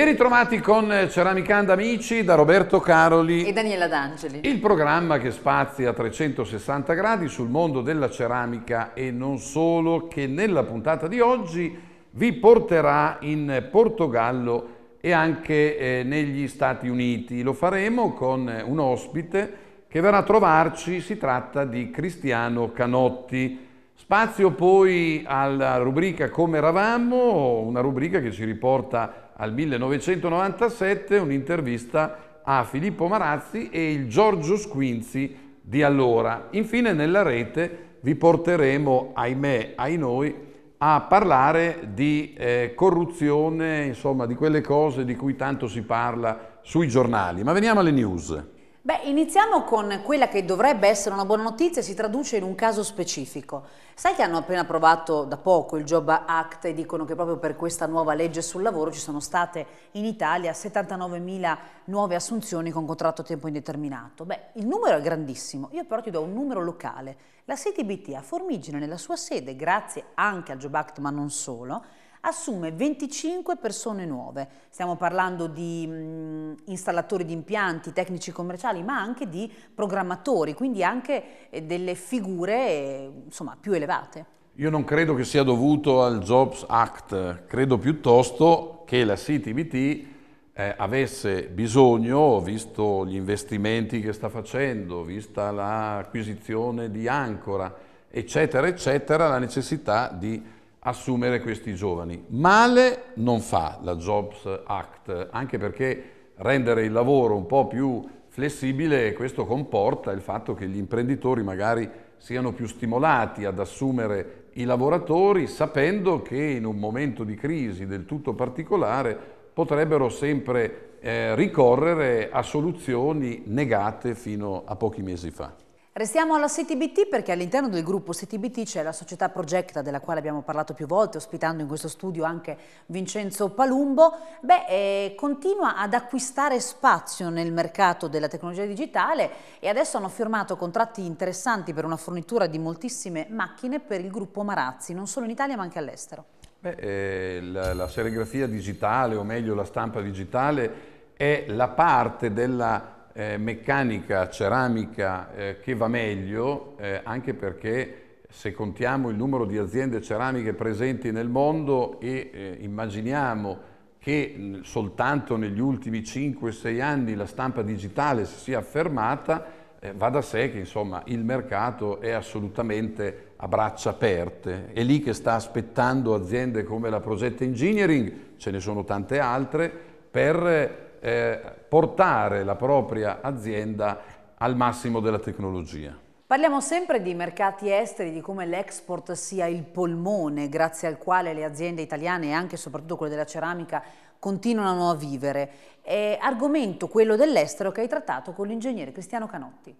Ben ritrovati con Ceramicanda Amici da Roberto Caroli e Daniela D'Angeli. Il programma che spazia a 360 gradi sul mondo della ceramica e non solo, che nella puntata di oggi vi porterà in Portogallo e anche eh, negli Stati Uniti. Lo faremo con eh, un ospite che verrà a trovarci, si tratta di Cristiano Canotti. Spazio poi alla rubrica Come eravamo, una rubrica che ci riporta al 1997 un'intervista a Filippo Marazzi e il Giorgio Squinzi di allora. Infine nella rete vi porteremo, ahimè, ai noi, a parlare di eh, corruzione, insomma di quelle cose di cui tanto si parla sui giornali. Ma veniamo alle news. Beh, iniziamo con quella che dovrebbe essere una buona notizia, e si traduce in un caso specifico. Sai che hanno appena approvato da poco il Job Act e dicono che proprio per questa nuova legge sul lavoro ci sono state in Italia 79.000 nuove assunzioni con contratto a tempo indeterminato. Beh, il numero è grandissimo, io però ti do un numero locale. La CTBT a Formigine, nella sua sede, grazie anche al Job Act ma non solo, assume 25 persone nuove. Stiamo parlando di mh, mm, installatori di impianti, tecnici commerciali, ma anche di programmatori, quindi anche eh, delle figure eh, insomma, più elevate. Io non credo che sia dovuto al Jobs Act, credo piuttosto che la CTBT eh, avesse bisogno, visto gli investimenti che sta facendo, vista l'acquisizione di Ancora, eccetera, eccetera, la necessità di assumere questi giovani. Male non fa la Jobs Act, anche perché rendere il lavoro un po' più flessibile questo comporta il fatto che gli imprenditori magari siano più stimolati ad assumere i lavoratori sapendo che in un momento di crisi del tutto particolare potrebbero sempre eh, ricorrere a soluzioni negate fino a pochi mesi fa. Restiamo alla CTBT perché all'interno del gruppo CTBT c'è la società Progetta della quale abbiamo parlato più volte, ospitando in questo studio anche Vincenzo Palumbo, beh, eh, continua ad acquistare spazio nel mercato della tecnologia digitale e adesso hanno firmato contratti interessanti per una fornitura di moltissime macchine per il gruppo Marazzi, non solo in Italia ma anche all'estero. Eh, la, la serigrafia digitale o meglio la stampa digitale è la parte della eh, meccanica, ceramica eh, che va meglio, eh, anche perché se contiamo il numero di aziende ceramiche presenti nel mondo e eh, immaginiamo che soltanto negli ultimi 5-6 anni la stampa digitale si sia affermata, eh, va da sé che insomma, il mercato è assolutamente a braccia aperte. È lì che sta aspettando aziende come la Progetta Engineering, ce ne sono tante altre, per eh, portare la propria azienda al massimo della tecnologia. Parliamo sempre di mercati esteri, di come l'export sia il polmone grazie al quale le aziende italiane e anche e soprattutto quelle della ceramica continuano a vivere. È argomento quello dell'estero che hai trattato con l'ingegnere Cristiano Canotti.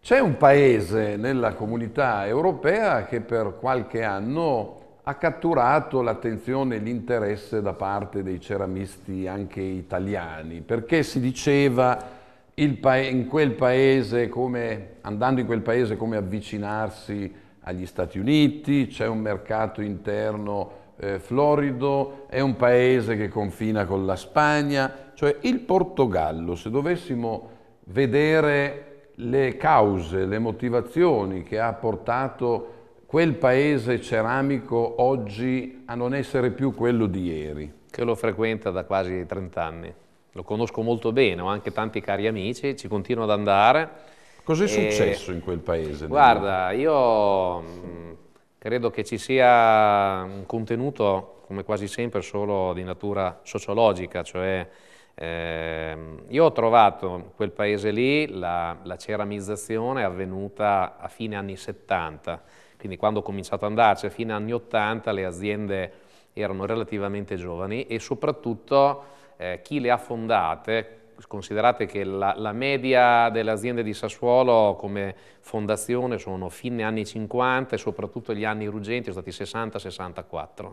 C'è un paese nella comunità europea che per qualche anno ha catturato l'attenzione e l'interesse da parte dei ceramisti anche italiani, perché si diceva in quel paese come, andando in quel paese come avvicinarsi agli Stati Uniti, c'è un mercato interno eh, florido, è un paese che confina con la Spagna, cioè il Portogallo, se dovessimo vedere le cause, le motivazioni che ha portato a quel paese ceramico oggi a non essere più quello di ieri. Che lo frequenta da quasi 30 anni, lo conosco molto bene, ho anche tanti cari amici, ci continuo ad andare. Cos'è e... successo in quel paese? Guarda, io mm, credo che ci sia un contenuto, come quasi sempre, solo di natura sociologica, cioè eh, io ho trovato quel paese lì, la, la ceramizzazione è avvenuta a fine anni 70, quindi quando ho cominciato ad andarci, a fine anni 80, le aziende erano relativamente giovani e soprattutto eh, chi le ha fondate, considerate che la, la, media delle aziende di Sassuolo come fondazione sono fine anni 50 e soprattutto gli anni ruggenti sono stati 60-64.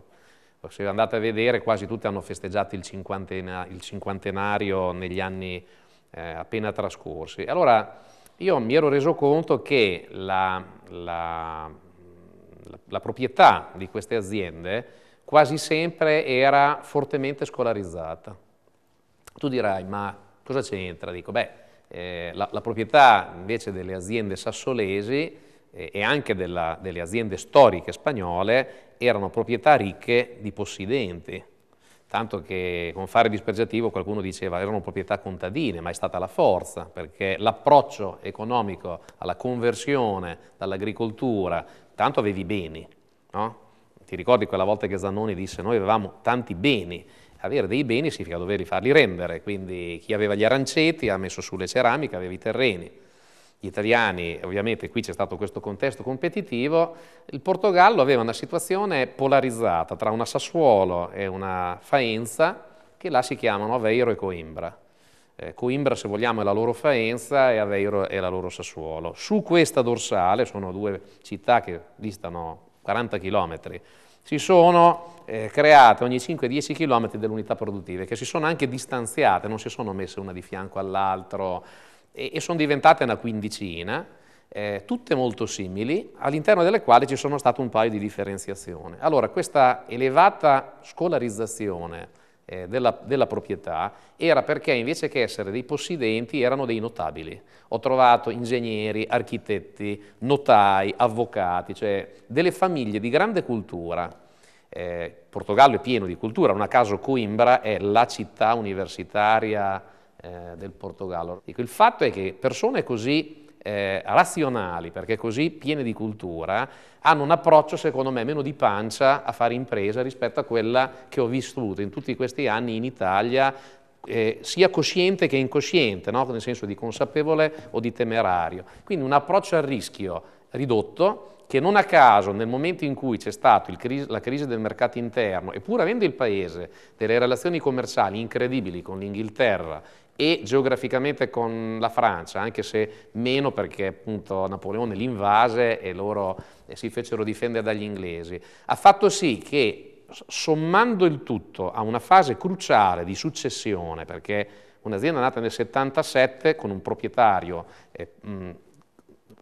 Se andate a vedere quasi tutte hanno festeggiato il, cinquantena, il cinquantenario negli anni eh, appena trascorsi. Allora io mi ero reso conto che la, la la, la proprietà di queste aziende quasi sempre era fortemente scolarizzata. Tu dirai, ma cosa c'entra? Dico, beh, eh, la, la, proprietà invece delle aziende sassolesi eh, e anche della, delle aziende storiche spagnole erano proprietà ricche di possidenti, tanto che con fare dispergiativo qualcuno diceva erano proprietà contadine, ma è stata la forza, perché l'approccio economico alla conversione dall'agricoltura tanto avevi beni, no? Ti ricordi quella volta che Zannoni disse noi avevamo tanti beni, avere dei beni significa doverli farli rendere, quindi chi aveva gli aranceti ha messo sulle ceramiche, aveva i terreni. Gli italiani, ovviamente qui c'è stato questo contesto competitivo, il Portogallo aveva una situazione polarizzata tra una Sassuolo e una Faenza, che là si chiamano Aveiro e Coimbra. Eh, Coimbra se vogliamo è la loro Faenza e Aveiro è la loro Sassuolo. Su questa dorsale, sono due città che distano 40 km, si sono eh, create ogni 5-10 km delle unità produttive che si sono anche distanziate, non si sono messe una di fianco all'altro e, e sono diventate una quindicina, eh, tutte molto simili, all'interno delle quali ci sono state un paio di differenziazioni. Allora questa elevata scolarizzazione eh, della, della, proprietà era perché invece che essere dei possidenti erano dei notabili. Ho trovato ingegneri, architetti, notai, avvocati, cioè delle famiglie di grande cultura. Eh, Portogallo è pieno di cultura, non a caso Coimbra è la città universitaria eh, del Portogallo. Dico, il fatto è che persone così eh, razionali, perché così piene di cultura, hanno un approccio secondo me meno di pancia a fare impresa rispetto a quella che ho vissuto in tutti questi anni in Italia, eh, sia cosciente che incosciente, no? nel senso di consapevole o di temerario. Quindi un approccio al rischio ridotto, che non a caso nel momento in cui c'è stata la crisi del mercato interno, e avendo il Paese delle relazioni commerciali incredibili con l'Inghilterra e geograficamente con la Francia, anche se meno perché appunto Napoleone l'invase e loro si fecero difendere dagli inglesi, ha fatto sì che sommando il tutto a una fase cruciale di successione, perché un'azienda nata nel 77 con un proprietario eh, mh,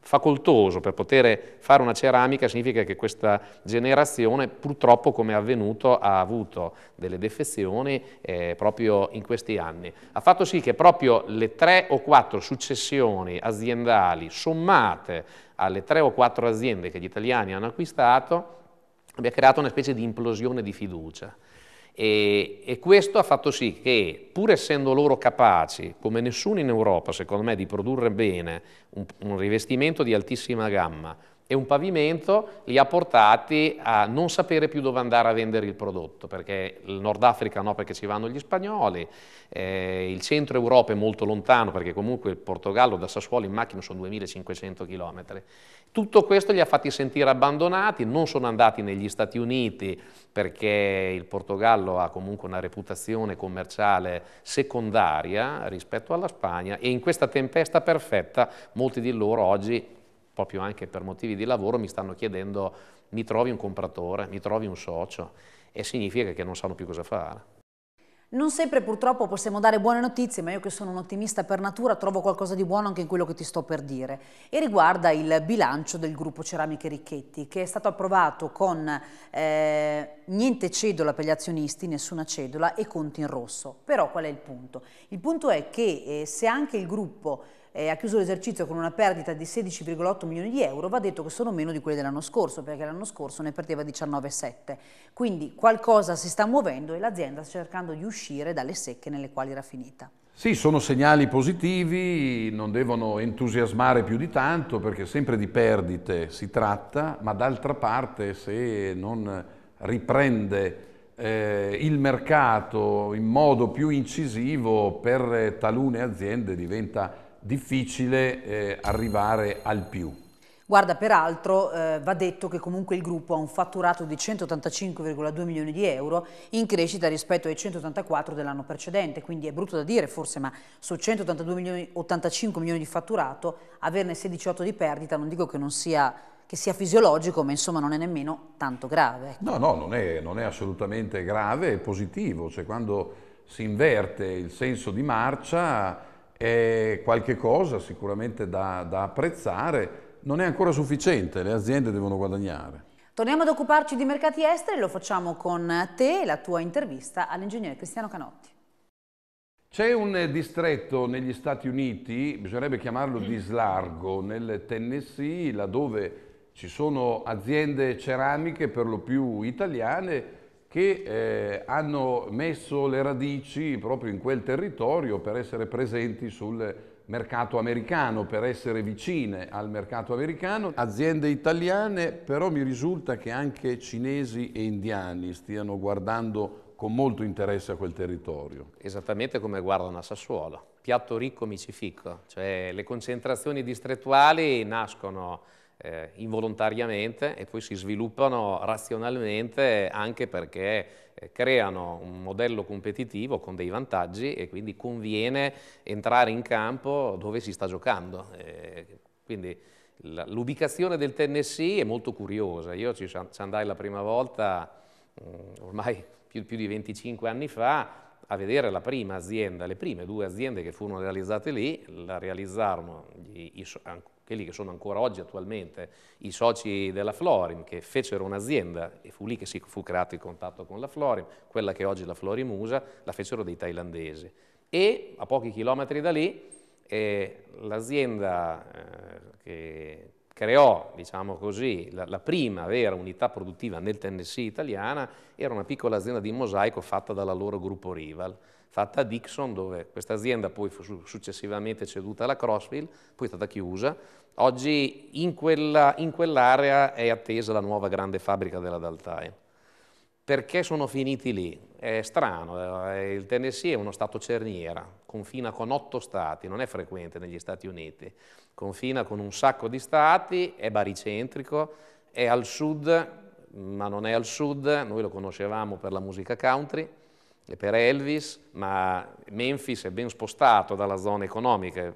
facoltoso per poter fare una ceramica significa che questa generazione purtroppo come è avvenuto ha avuto delle defezioni eh, proprio in questi anni. Ha fatto sì che proprio le tre o quattro successioni aziendali sommate alle tre o quattro aziende che gli italiani hanno acquistato abbia creato una specie di implosione di fiducia. E, e, questo ha fatto sì che, pur essendo loro capaci, come nessuno in Europa, secondo me, di produrre bene un, un rivestimento di altissima gamma, e un pavimento li ha portati a non sapere più dove andare a vendere il prodotto, perché il Nord Africa no perché ci vanno gli spagnoli, eh, il centro Europa è molto lontano perché comunque il Portogallo da Sassuolo in macchina sono 2500 km. Tutto questo li ha fatti sentire abbandonati, non sono andati negli Stati Uniti perché il Portogallo ha comunque una reputazione commerciale secondaria rispetto alla Spagna e in questa tempesta perfetta molti di loro oggi proprio anche per motivi di lavoro, mi stanno chiedendo mi trovi un compratore, mi trovi un socio e significa che non sanno più cosa fare. Non sempre purtroppo possiamo dare buone notizie, ma io che sono un ottimista per natura trovo qualcosa di buono anche in quello che ti sto per dire. E riguarda il bilancio del gruppo Ceramiche Ricchetti, che è stato approvato con eh, niente cedola per gli azionisti, nessuna cedola e conti in rosso. Però qual è il punto? Il punto è che eh, se anche il gruppo eh, ha chiuso l'esercizio con una perdita di 16,8 milioni di euro, va detto che sono meno di quelle dell'anno scorso, perché l'anno scorso ne perdeva 19,7. Quindi qualcosa si sta muovendo e l'azienda sta cercando di uscire dalle secche nelle quali era finita. Sì, sono segnali positivi, non devono entusiasmare più di tanto perché sempre di perdite si tratta, ma d'altra parte se non riprende eh, il mercato in modo più incisivo per talune aziende diventa difficile eh, arrivare al più. Guarda, peraltro eh, va detto che comunque il gruppo ha un fatturato di 185,2 milioni di euro in crescita rispetto ai 184 dell'anno precedente, quindi è brutto da dire forse, ma su 182 milioni, milioni di fatturato averne 16,8 di perdita non dico che non sia che sia fisiologico, ma insomma non è nemmeno tanto grave. Ecco. No, no, non è, non è, assolutamente grave, è positivo, cioè quando si inverte il senso di marcia è qualche cosa sicuramente da, da apprezzare, non è ancora sufficiente, le aziende devono guadagnare. Torniamo ad occuparci di mercati esteri, lo facciamo con te e la tua intervista all'ingegnere Cristiano Canotti. C'è un distretto negli Stati Uniti, bisognerebbe chiamarlo di slargo, nel Tennessee, laddove ci sono aziende ceramiche per lo più italiane che eh, hanno messo le radici proprio in quel territorio per essere presenti sul mercato americano, per essere vicine al mercato americano. Aziende italiane, però mi risulta che anche cinesi e indiani stiano guardando con molto interesse a quel territorio. Esattamente come guardano a Sassuolo. Piatto ricco micifico, cioè le concentrazioni distrettuali nascono eh, involontariamente e poi si sviluppano razionalmente anche perché eh, creano un modello competitivo con dei vantaggi e quindi conviene entrare in campo dove si sta giocando. Eh, quindi l'ubicazione del Tennessee è molto curiosa. Io ci, andai la prima volta mm, ormai più, di 25 anni fa a vedere la prima azienda, le prime due aziende che furono realizzate lì, la realizzarono quelli che sono ancora oggi attualmente i soci della Florim, che fecero un'azienda e fu lì che si fu creato il contatto con la Florim, quella che oggi è la Florim USA, la fecero dei thailandesi. E a pochi chilometri da lì eh, l'azienda eh, che creò, diciamo così, la, la, prima vera unità produttiva nel Tennessee italiana era una piccola azienda di mosaico fatta dalla loro gruppo Rival fatta a Dixon, dove questa azienda poi fu successivamente ceduta alla Crossville, poi è stata chiusa. Oggi in, quella, in quell'area è attesa la nuova grande fabbrica della Daltime. Perché sono finiti lì? È strano, eh, il Tennessee è uno stato cerniera, confina con otto stati, non è frequente negli Stati Uniti, confina con un sacco di stati, è baricentrico, è al sud, ma non è al sud, noi lo conoscevamo per la musica country, per Elvis, ma Memphis è ben spostato dalla zona economica,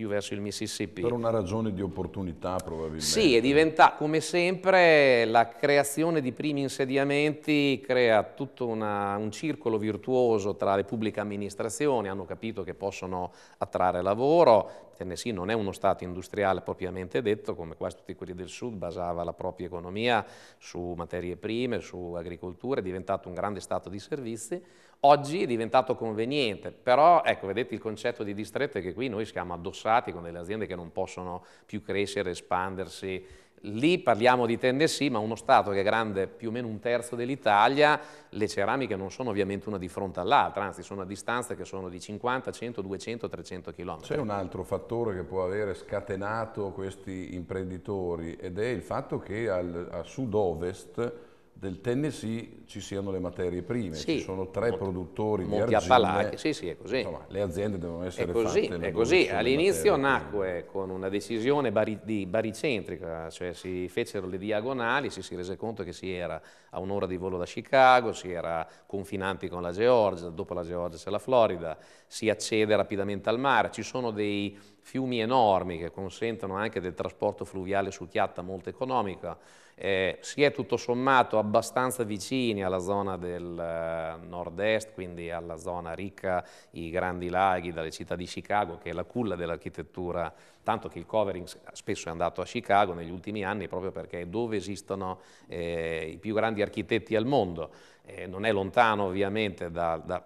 più verso il Mississippi. Per una ragione di opportunità probabilmente. Sì, è diventa come sempre la creazione di primi insediamenti crea tutto una, un circolo virtuoso tra le pubbliche amministrazioni, hanno capito che possono attrarre lavoro, Tennessee non è uno stato industriale propriamente detto, come quasi tutti quelli del sud, basava la propria economia su materie prime, su agricoltura, è diventato un grande stato di servizi, Oggi è diventato conveniente, però ecco, vedete il concetto di distretto è che qui noi siamo addossati con delle aziende che non possono più crescere, espandersi. Lì parliamo di Tennessee, ma uno Stato che è grande più o meno un terzo dell'Italia, le ceramiche non sono ovviamente una di fronte all'altra, anzi sono a distanze che sono di 50, 100, 200, 300 km. C'è un altro fattore che può avere scatenato questi imprenditori ed è il fatto che al, a sud-ovest del Tennessee ci siano le materie prime, sì. ci sono tre Monti, produttori Monti di argine. Appalache, sì, sì, è così. Insomma, le aziende devono essere è così, fatte. È così, all'inizio nacque prime. con una decisione bari, di, baricentrica, cioè si fecero le diagonali, si, si rese conto che si era a un'ora di volo da Chicago, si era confinanti con la Georgia, dopo la Georgia c'è la Florida, si accede rapidamente al mare, ci sono dei fiumi enormi che consentono anche del trasporto fluviale su chiatta molto economico, eh, si è tutto sommato abbastanza vicini alla zona del eh, nord-est, quindi alla zona ricca, i grandi laghi dalle città di Chicago, che è la culla dell'architettura, tanto che il covering spesso è andato a Chicago negli ultimi anni proprio perché è dove esistono eh, i più grandi architetti al mondo. Eh, non è lontano ovviamente da, da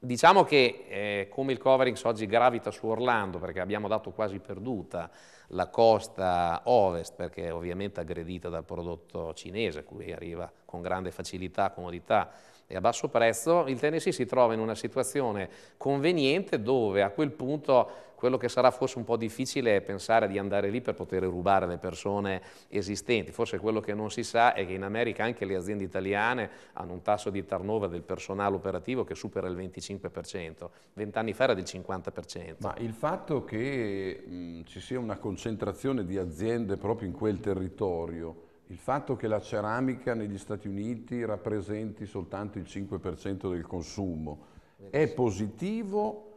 Diciamo che eh, come il Coverings oggi gravita su Orlando perché abbiamo dato quasi perduta la costa ovest perché è ovviamente aggredita dal prodotto cinese cui arriva con grande facilità, comodità e a basso prezzo, il Tennessee si trova in una situazione conveniente dove a quel punto quello che sarà forse un po' difficile è pensare di andare lì per poter rubare le persone esistenti. Forse quello che non si sa è che in America anche le aziende italiane hanno un tasso di turnover del personale operativo che supera il 25%. Vent'anni fa era del 50%. Ma il fatto che mh, ci sia una concentrazione di aziende proprio in quel territorio, il fatto che la ceramica negli Stati Uniti rappresenti soltanto il 5% del consumo, è positivo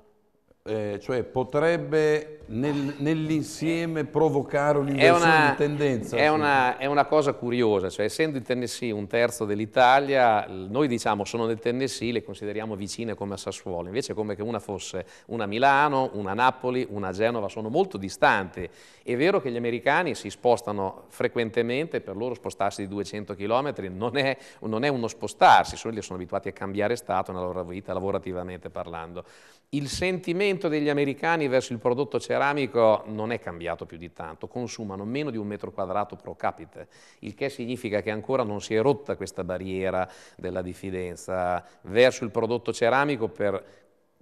eh, cioè potrebbe nel, nell'insieme provocare un'inversione di tendenza? È, sì. una, è una, cosa curiosa, cioè, essendo il Tennessee un terzo dell'Italia, noi diciamo sono del Tennessee, le consideriamo vicine come a Sassuolo, invece è come che una fosse una Milano, una Napoli, una Genova, sono molto distanti. È vero che gli americani si spostano frequentemente, per loro spostarsi di 200 km non è, non è uno spostarsi, sono, sono abituati a cambiare stato nella loro vita lavorativamente parlando. Il sentimento L'atteggiamento degli americani verso il prodotto ceramico non è cambiato più di tanto, consumano meno di un metro quadrato pro capite, il che significa che ancora non si è rotta questa barriera della diffidenza verso il prodotto ceramico per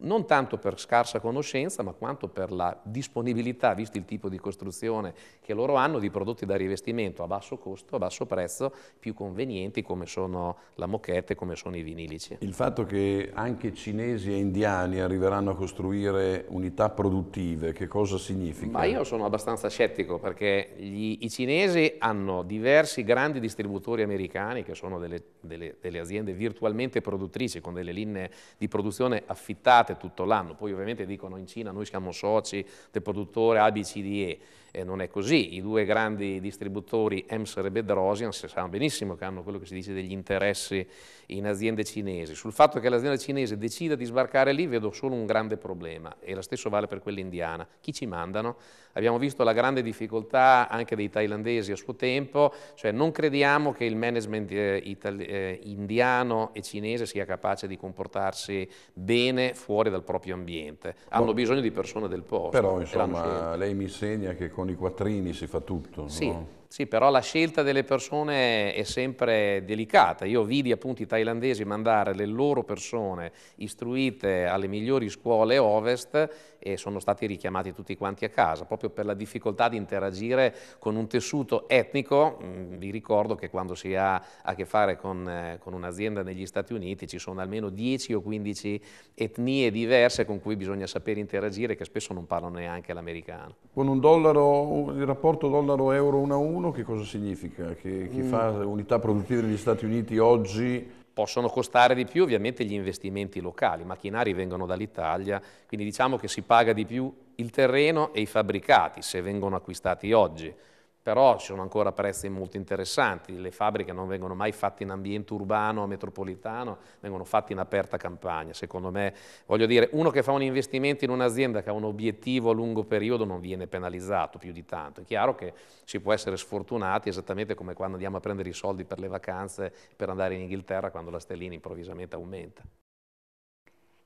non tanto per scarsa conoscenza, ma quanto per la disponibilità, visto il tipo di costruzione che loro hanno, di prodotti da rivestimento a basso costo, a basso prezzo, più convenienti come sono la moquette, come sono i vinilici. Il fatto che anche cinesi e indiani arriveranno a costruire unità produttive, che cosa significa? Ma io sono abbastanza scettico perché gli, i cinesi hanno diversi grandi distributori americani che sono delle, delle, delle aziende virtualmente produttrici con delle linee di produzione affittate tutto l'anno, poi ovviamente dicono in Cina noi siamo soci del produttore ABCDE, eh, non è così. I due grandi distributori, Emser e Bedrosian, si sanno benissimo che hanno quello che si dice degli interessi in aziende cinesi. Sul fatto che l'azienda cinese decida di sbarcare lì vedo solo un grande problema e lo stesso vale per quella indiana. Chi ci mandano? Abbiamo visto la grande difficoltà anche dei thailandesi a suo tempo, cioè non crediamo che il management eh, eh indiano e cinese sia capace di comportarsi bene fuori dal proprio ambiente. Hanno boh. bisogno di persone del posto. Però insomma lei mi insegna che con i quattrini si fa tutto. Sì. No? Sì, però la scelta delle persone è sempre delicata. Io vidi appunto i thailandesi mandare le loro persone istruite alle migliori scuole ovest e sono stati richiamati tutti quanti a casa, proprio per la difficoltà di interagire con un tessuto etnico. Mm, vi ricordo che quando si ha a che fare con, eh, con un'azienda negli Stati Uniti ci sono almeno 10 o 15 etnie diverse con cui bisogna sapere interagire che spesso non parlano neanche l'americano. Con un dollaro, il rapporto dollaro-euro 1 a 1 1 che cosa significa? Che chi mm. fa unità produttive negli Stati Uniti oggi... Possono costare di più ovviamente gli investimenti locali, i macchinari vengono dall'Italia, quindi diciamo che si paga di più il terreno e i fabbricati se vengono acquistati oggi però ci sono ancora prezzi molto interessanti, le fabbriche non vengono mai fatte in ambiente urbano, o metropolitano, vengono fatte in aperta campagna, secondo me, voglio dire, uno che fa un investimento in un'azienda che ha un obiettivo a lungo periodo non viene penalizzato più di tanto, è chiaro che si può essere sfortunati esattamente come quando andiamo a prendere i soldi per le vacanze per andare in Inghilterra quando la stellina improvvisamente aumenta.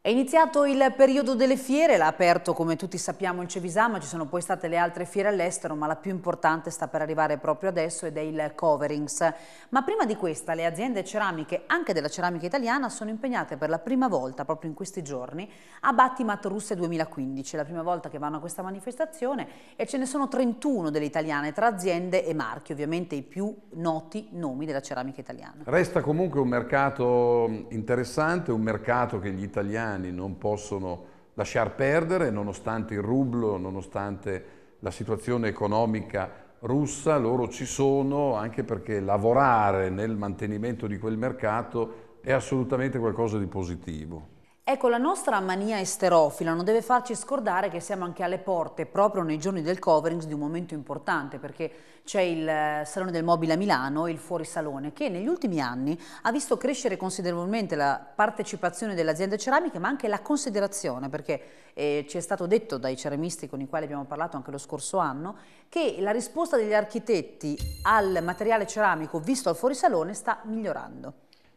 È iniziato il periodo delle fiere, l'ha aperto come tutti sappiamo il Cevisama, ci sono poi state le altre fiere all'estero, ma la più importante sta per arrivare proprio adesso ed è il Coverings. Ma prima di questa le aziende ceramiche, anche della ceramica italiana, sono impegnate per la prima volta, proprio in questi giorni, a Battimat Russe 2015, la prima volta che vanno a questa manifestazione e ce ne sono 31 delle italiane tra aziende e marchi, ovviamente i più noti nomi della ceramica italiana. Resta comunque un mercato interessante, un mercato che gli italiani italiani non possono lasciar perdere, nonostante il rublo, nonostante la situazione economica russa, loro ci sono anche perché lavorare nel mantenimento di quel mercato è assolutamente qualcosa di positivo. Ecco, la nostra mania esterofila non deve farci scordare che siamo anche alle porte, proprio nei giorni del coverings, di un momento importante, perché c'è il eh, Salone del Mobile a Milano, il Fuorisalone, che negli ultimi anni ha visto crescere considerevolmente la partecipazione delle aziende ceramiche, ma anche la considerazione, perché eh, ci è stato detto dai ceramisti con i quali abbiamo parlato anche lo scorso anno, che la risposta degli architetti al materiale ceramico visto al Fuorisalone sta migliorando.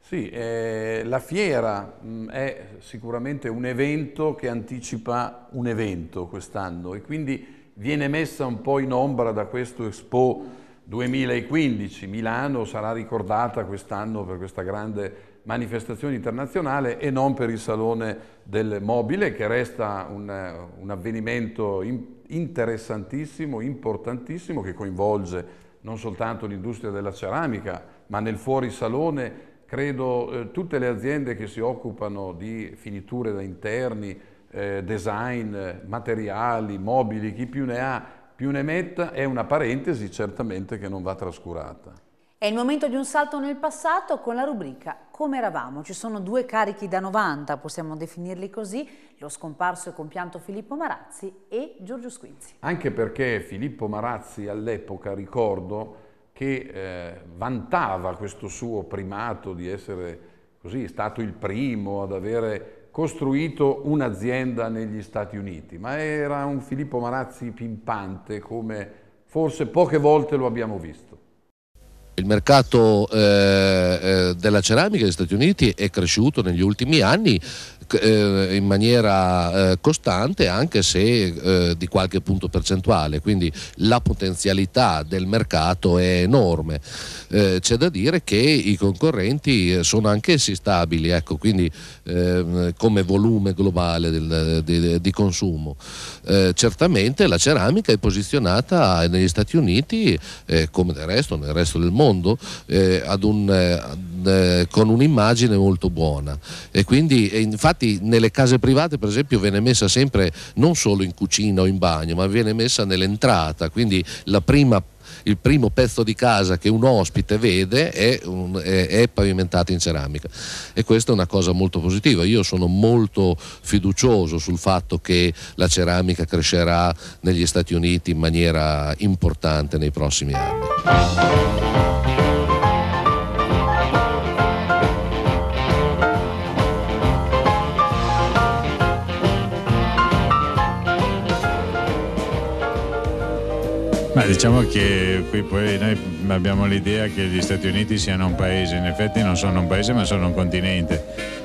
Sì, eh, la fiera mh, mm, è sicuramente un evento che anticipa un evento quest'anno e quindi viene messa un po' in ombra da questo Expo 2015. Milano sarà ricordata quest'anno per questa grande manifestazione internazionale e non per il Salone del Mobile che resta un, un avvenimento in, interessantissimo, importantissimo che coinvolge non soltanto l'industria della ceramica ma nel fuorisalone Credo eh, tutte le aziende che si occupano di finiture da interni, eh, design, materiali, mobili, chi più ne ha più ne metta, è una parentesi certamente che non va trascurata. È il momento di un salto nel passato con la rubrica Come eravamo. Ci sono due carichi da 90, possiamo definirli così, lo scomparso e compianto Filippo Marazzi e Giorgio Squinzi. Anche perché Filippo Marazzi all'epoca, ricordo, che eh, vantava questo suo primato di essere così, stato il primo ad avere costruito un'azienda negli Stati Uniti, ma era un Filippo Marazzi pimpante come forse poche volte lo abbiamo visto. Il mercato eh, eh della ceramica negli Stati Uniti è cresciuto negli ultimi anni eh, in maniera eh, costante anche se di qualche punto percentuale, quindi la potenzialità del mercato è enorme. c'è da dire che i concorrenti sono anch'essi stabili, ecco, quindi ehm, come volume globale del, di, di, consumo. certamente la ceramica è posizionata negli Stati Uniti come del resto nel resto del mondo mondo eh, ad un, ad, eh, eh, con un'immagine molto buona. E quindi, e infatti, nelle case private, per esempio, viene messa sempre non solo in cucina o in bagno, ma viene messa nell'entrata. Quindi la prima il primo pezzo di casa che un ospite vede è, un, è, è pavimentato in ceramica e questa è una cosa molto positiva. Io sono molto fiducioso sul fatto che la ceramica crescerà negli Stati Uniti in maniera importante nei prossimi anni. diciamo che qui poi noi abbiamo l'idea che gli Stati Uniti siano un paese, in effetti non sono un paese ma sono un continente,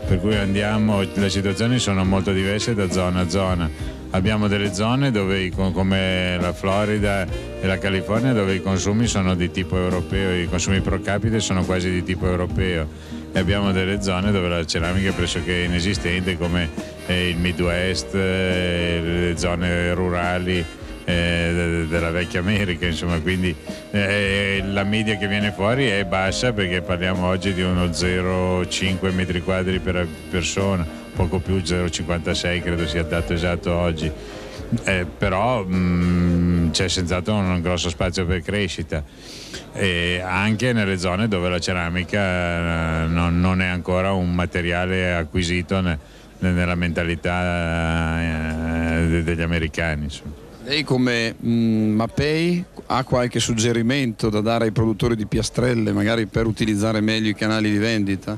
per cui andiamo, le situazioni sono molto diverse da zona a zona. Abbiamo delle zone dove, come la Florida e la California dove i consumi sono di tipo europeo, i consumi pro capite sono quasi di tipo europeo e abbiamo delle zone dove la ceramica è pressoché inesistente come eh, il Midwest, eh, le zone rurali eh, della vecchia America, insomma, quindi eh, la media che viene fuori è bassa perché parliamo oggi di uno 0,5 metri quadri per persona, poco più 0,56 credo sia il dato esatto oggi. Eh, però mh, mm, c'è senz'altro un grosso spazio per crescita e anche nelle zone dove la ceramica eh, non, non è ancora un materiale acquisito ne, nella mentalità eh, degli americani. Insomma. Lei come mh, mm, Mapei ha qualche suggerimento da dare ai produttori di piastrelle, magari per utilizzare meglio i canali di vendita?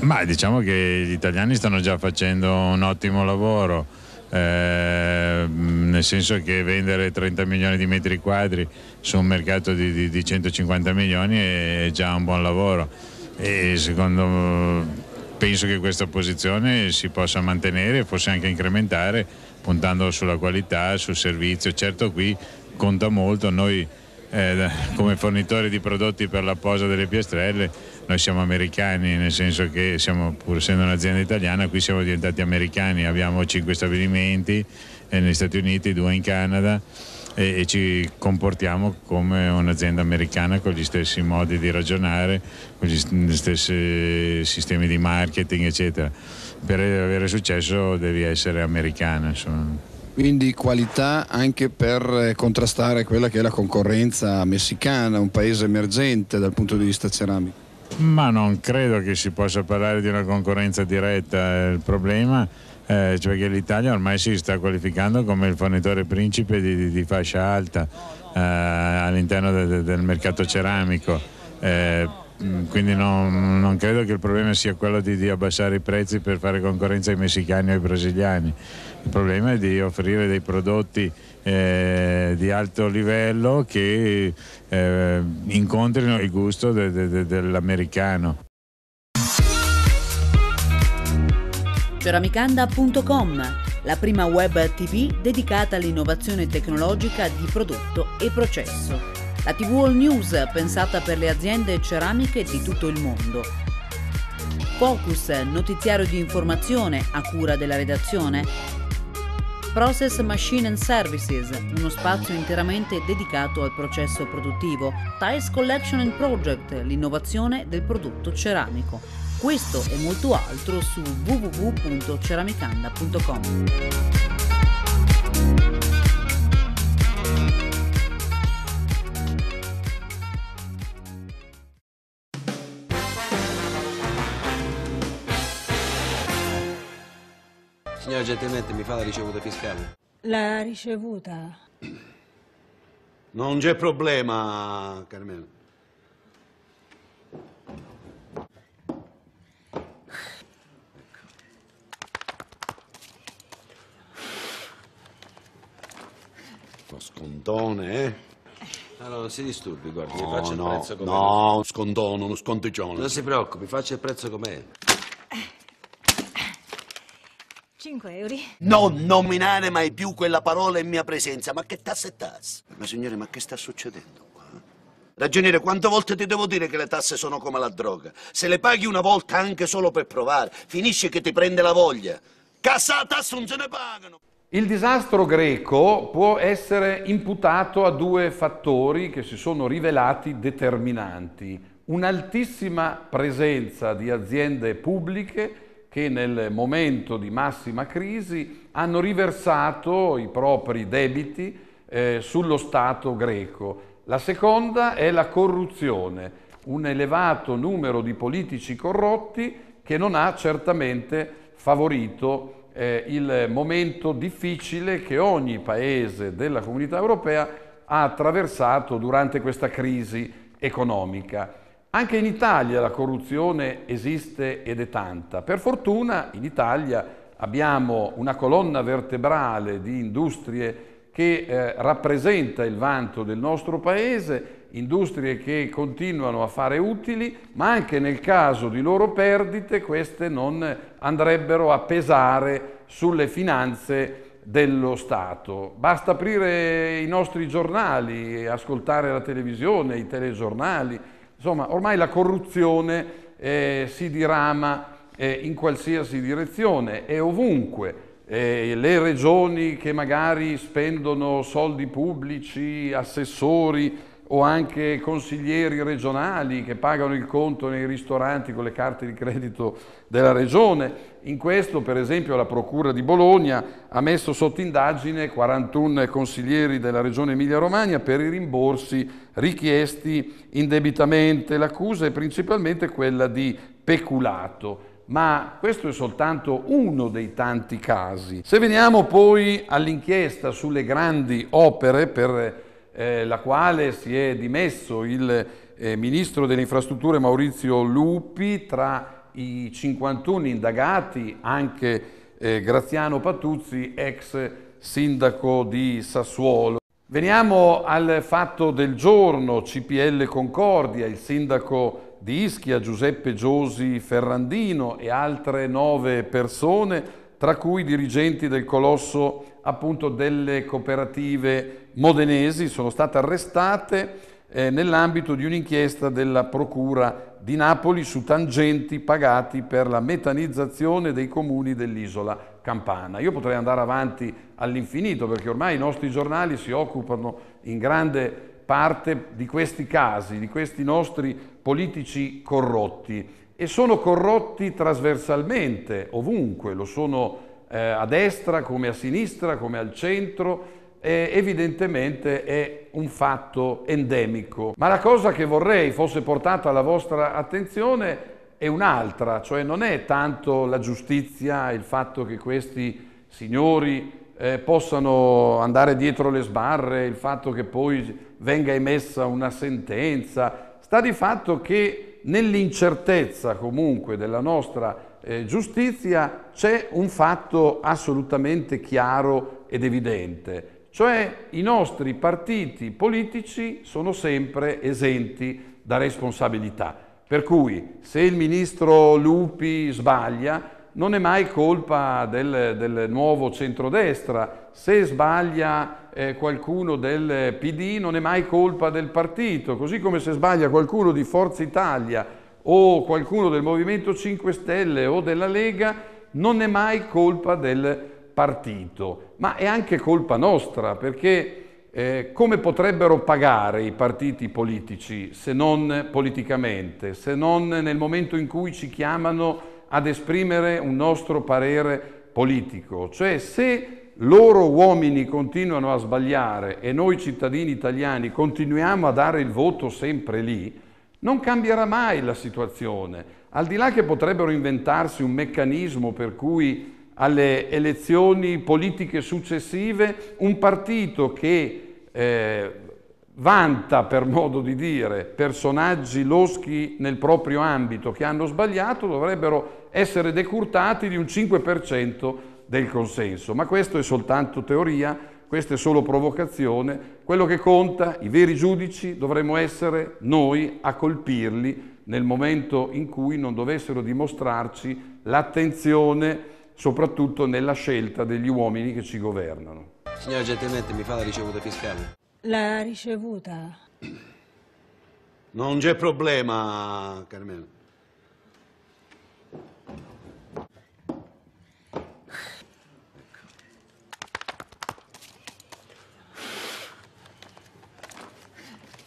Ma diciamo che gli italiani stanno già facendo un ottimo lavoro, eh, nel senso che vendere 30 milioni di metri quadri su un mercato di, di, di 150 milioni è già un buon lavoro e secondo me penso che questa posizione si possa mantenere e forse anche incrementare puntando sulla qualità, sul servizio. Certo qui conta molto, noi eh, come fornitori di prodotti per la posa delle piastrelle noi siamo americani, nel senso che siamo, pur essendo un'azienda italiana, qui siamo diventati americani, abbiamo 5 stabilimenti eh, negli Stati Uniti, 2 in Canada e, e ci comportiamo come un'azienda americana con gli stessi modi di ragionare, con gli stessi sistemi di marketing, eccetera. Per avere successo devi essere americana, insomma quindi qualità anche per eh, contrastare quella che è la concorrenza messicana, un paese emergente dal punto di vista ceramico. Ma non credo che si possa parlare di una concorrenza diretta, il problema eh, cioè l'Italia ormai si sta qualificando come il fornitore principe di, di, di fascia alta eh, all'interno de, de, del mercato ceramico. Eh, mm, quindi non, non, credo che il problema sia quello di, di, abbassare i prezzi per fare concorrenza ai messicani o ai brasiliani. Il problema è di offrire dei prodotti eh, di alto livello che eh, incontrino il gusto de, de, de, dell'americano. Ceramicanda.com, la prima web TV dedicata all'innovazione tecnologica di prodotto e processo. La TV All News pensata per le aziende ceramiche di tutto il mondo. Focus, notiziario di informazione a cura della redazione. Process Machine and Services, uno spazio interamente dedicato al processo produttivo. Tiles Collection and Project, l'innovazione del prodotto ceramico. Questo e molto altro su www.ceramicanda.com. Signora gentilmente mi fa la ricevuta fiscale. La ricevuta? Non c'è problema, Carmelo. scontone, eh? Allora, non si disturbi, guardi, mi faccio il prezzo com'è. No, un scontono, uno sconticione. Non si preoccupi, faccia il prezzo com'è. 5 euro. Non nominare mai più quella parola in mia presenza, ma che tasse e tasse? Ma signore, ma che sta succedendo qua? Ragioniere, quante volte ti devo dire che le tasse sono come la droga? Se le paghi una volta anche solo per provare, finisce che ti prende la voglia. Cassa la tasse, non se ne pagano! Il disastro greco può essere imputato a due fattori che si sono rivelati determinanti. Un'altissima presenza di aziende pubbliche che nel momento di massima crisi hanno riversato i propri debiti eh, sullo Stato greco. La seconda è la corruzione, un elevato numero di politici corrotti che non ha certamente favorito eh, il momento difficile che ogni paese della comunità europea ha attraversato durante questa crisi economica. Anche in Italia la corruzione esiste ed è tanta. Per fortuna in Italia abbiamo una colonna vertebrale di industrie che eh, rappresenta il vanto del nostro Paese industrie che continuano a fare utili, ma anche nel caso di loro perdite queste non andrebbero a pesare sulle finanze dello Stato. Basta aprire i nostri giornali, ascoltare la televisione, i telegiornali, insomma ormai la corruzione eh, si dirama eh, in qualsiasi direzione e ovunque. Eh, le regioni che magari spendono soldi pubblici, assessori, o anche consiglieri regionali che pagano il conto nei ristoranti con le carte di credito della regione. In questo, per esempio, la Procura di Bologna ha messo sotto indagine 41 consiglieri della regione Emilia-Romagna per i rimborsi richiesti indebitamente. L'accusa è principalmente quella di peculato ma questo è soltanto uno dei tanti casi. Se veniamo poi all'inchiesta sulle grandi opere per eh, la quale si è dimesso il eh, ministro delle infrastrutture Maurizio Lupi, tra i 51 indagati anche eh, Graziano Patuzzi, ex sindaco di Sassuolo. Veniamo al fatto del giorno, CPL Concordia, il sindaco di Ischia Giuseppe Giosi Ferrandino e altre nove persone tra cui dirigenti del colosso appunto delle cooperative modenesi, sono state arrestate eh, nell'ambito di un'inchiesta della Procura di Napoli su tangenti pagati per la metanizzazione dei comuni dell'isola Campana. Io potrei andare avanti all'infinito perché ormai i nostri giornali si occupano in grande parte di questi casi, di questi nostri politici corrotti e sono corrotti trasversalmente, ovunque, lo sono eh, a destra come a sinistra, come al centro, eh, evidentemente è un fatto endemico. Ma la cosa che vorrei fosse portata alla vostra attenzione è un'altra, cioè non è tanto la giustizia, il fatto che questi signori eh, possano andare dietro le sbarre, il fatto che poi venga emessa una sentenza, sta di fatto che nell'incertezza comunque della nostra eh, giustizia c'è un fatto assolutamente chiaro ed evidente, cioè i nostri partiti politici sono sempre esenti da responsabilità. Per cui se il ministro Lupi sbaglia, non è mai colpa del, del nuovo centrodestra, se sbaglia eh, qualcuno del PD non è mai colpa del partito, così come se sbaglia qualcuno di Forza Italia o qualcuno del Movimento 5 Stelle o della Lega, non è mai colpa del partito, ma è anche colpa nostra perché... Eh, come potrebbero pagare i partiti politici se non politicamente, se non nel momento in cui ci chiamano ad esprimere un nostro parere politico, cioè se loro uomini continuano a sbagliare e noi cittadini italiani continuiamo a dare il voto sempre lì, non cambierà mai la situazione. Al di là che potrebbero inventarsi un meccanismo per cui alle elezioni politiche successive un partito che eh, vanta, per modo di dire, personaggi loschi nel proprio ambito che hanno sbagliato, dovrebbero essere decurtati di un 5% del consenso. Ma questo è soltanto teoria, questa è solo provocazione. Quello che conta, i veri giudici, dovremmo essere noi a colpirli nel momento in cui non dovessero dimostrarci l'attenzione soprattutto nella scelta degli uomini che ci governano. Signor Gentilmente, mi fa la ricevuta fiscale? La ricevuta? Non c'è problema, Carmela.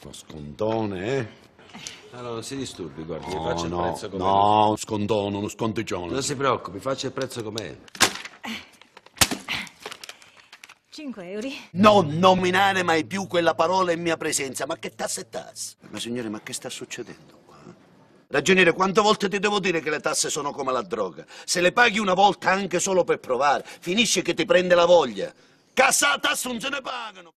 Lo scontone, eh? Allora, non si disturbi, guardi, no, faccio no, il prezzo com'è. No, un scontono, uno sconticione. Non si preoccupi, faccia il prezzo com'è. 5 euro. Non nominare mai più quella parola in mia presenza, ma che tasse e tasse? Ma signore, ma che sta succedendo? qua? Ragioniere, quante volte ti devo dire che le tasse sono come la droga? Se le paghi una volta anche solo per provare, finisce che ti prende la voglia. tasse non se ne pagano!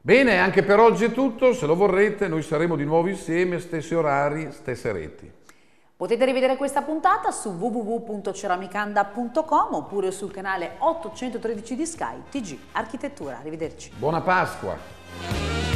Bene, anche per oggi è tutto. Se lo vorrete, noi saremo di nuovo insieme, stessi orari, stesse reti. Potete rivedere questa puntata su www.ceramicanda.com oppure sul canale 813 di Sky TG Architettura. Arrivederci. Buona Pasqua!